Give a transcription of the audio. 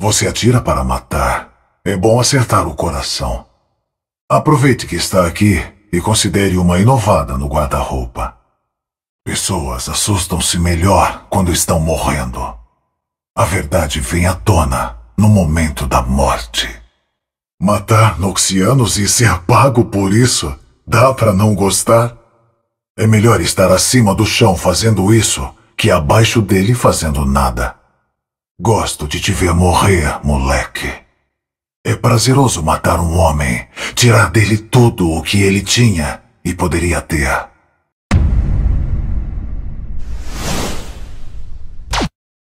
Você atira para matar. É bom acertar o coração. Aproveite que está aqui e considere uma inovada no guarda-roupa. Pessoas assustam-se melhor quando estão morrendo. A verdade vem à tona no momento da morte. Matar noxianos e ser pago por isso, dá para não gostar? É melhor estar acima do chão fazendo isso que abaixo dele fazendo nada. Gosto de te ver morrer, moleque. É prazeroso matar um homem, tirar dele tudo o que ele tinha e poderia ter.